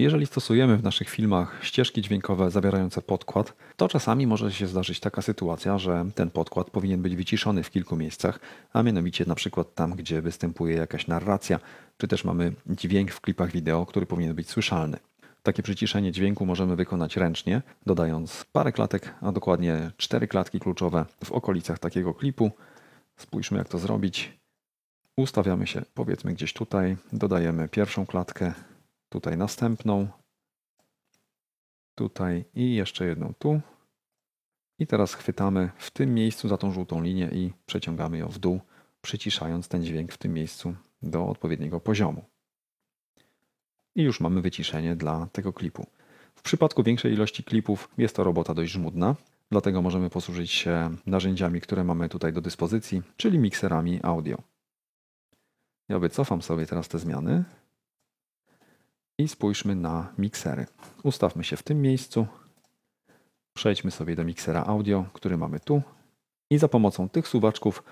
Jeżeli stosujemy w naszych filmach ścieżki dźwiękowe zawierające podkład, to czasami może się zdarzyć taka sytuacja, że ten podkład powinien być wyciszony w kilku miejscach, a mianowicie na przykład tam, gdzie występuje jakaś narracja, czy też mamy dźwięk w klipach wideo, który powinien być słyszalny. Takie przyciszenie dźwięku możemy wykonać ręcznie, dodając parę klatek, a dokładnie cztery klatki kluczowe w okolicach takiego klipu. Spójrzmy, jak to zrobić. Ustawiamy się, powiedzmy, gdzieś tutaj, dodajemy pierwszą klatkę, tutaj następną, tutaj i jeszcze jedną tu. I teraz chwytamy w tym miejscu za tą żółtą linię i przeciągamy ją w dół, przyciszając ten dźwięk w tym miejscu do odpowiedniego poziomu. I już mamy wyciszenie dla tego klipu. W przypadku większej ilości klipów jest to robota dość żmudna, dlatego możemy posłużyć się narzędziami, które mamy tutaj do dyspozycji, czyli mikserami audio. Ja wycofam sobie teraz te zmiany i spójrzmy na miksery. Ustawmy się w tym miejscu. Przejdźmy sobie do miksera audio, który mamy tu i za pomocą tych suwaczków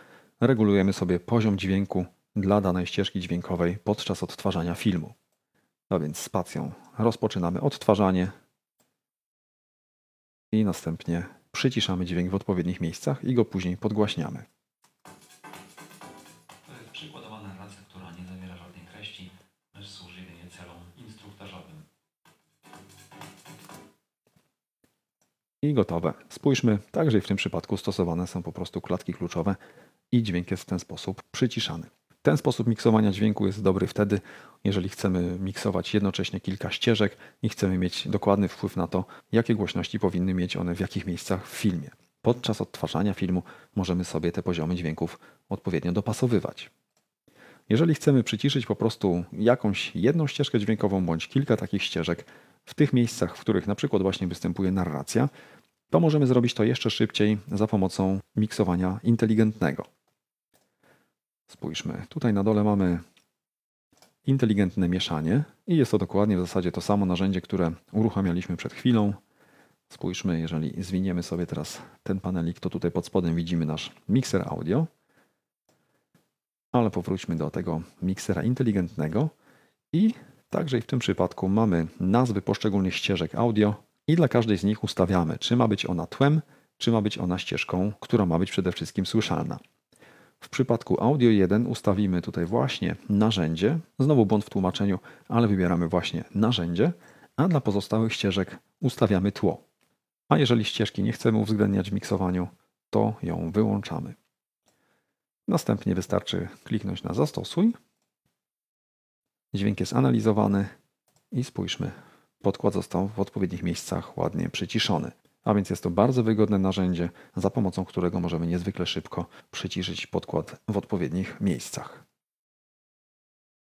regulujemy sobie poziom dźwięku dla danej ścieżki dźwiękowej podczas odtwarzania filmu. No więc spacją rozpoczynamy odtwarzanie i następnie przyciszamy dźwięk w odpowiednich miejscach i go później podgłaśniamy. nauczycielom instruktażowym. I gotowe. Spójrzmy, także w tym przypadku stosowane są po prostu klatki kluczowe i dźwięk jest w ten sposób przyciszany. Ten sposób miksowania dźwięku jest dobry wtedy, jeżeli chcemy miksować jednocześnie kilka ścieżek i chcemy mieć dokładny wpływ na to, jakie głośności powinny mieć one w jakich miejscach w filmie. Podczas odtwarzania filmu możemy sobie te poziomy dźwięków odpowiednio dopasowywać. Jeżeli chcemy przyciszyć po prostu jakąś jedną ścieżkę dźwiękową bądź kilka takich ścieżek w tych miejscach, w których na przykład właśnie występuje narracja, to możemy zrobić to jeszcze szybciej za pomocą miksowania inteligentnego. Spójrzmy, tutaj na dole mamy inteligentne mieszanie i jest to dokładnie w zasadzie to samo narzędzie, które uruchamialiśmy przed chwilą. Spójrzmy, jeżeli zwiniemy sobie teraz ten panelik, to tutaj pod spodem widzimy nasz mikser audio ale powróćmy do tego miksera inteligentnego i także i w tym przypadku mamy nazwy poszczególnych ścieżek audio i dla każdej z nich ustawiamy, czy ma być ona tłem, czy ma być ona ścieżką, która ma być przede wszystkim słyszalna. W przypadku Audio 1 ustawimy tutaj właśnie narzędzie, znowu błąd w tłumaczeniu, ale wybieramy właśnie narzędzie, a dla pozostałych ścieżek ustawiamy tło. A jeżeli ścieżki nie chcemy uwzględniać w miksowaniu, to ją wyłączamy. Następnie wystarczy kliknąć na zastosuj. Dźwięk jest analizowany i spójrzmy. Podkład został w odpowiednich miejscach ładnie przyciszony. A więc jest to bardzo wygodne narzędzie, za pomocą którego możemy niezwykle szybko przyciszyć podkład w odpowiednich miejscach.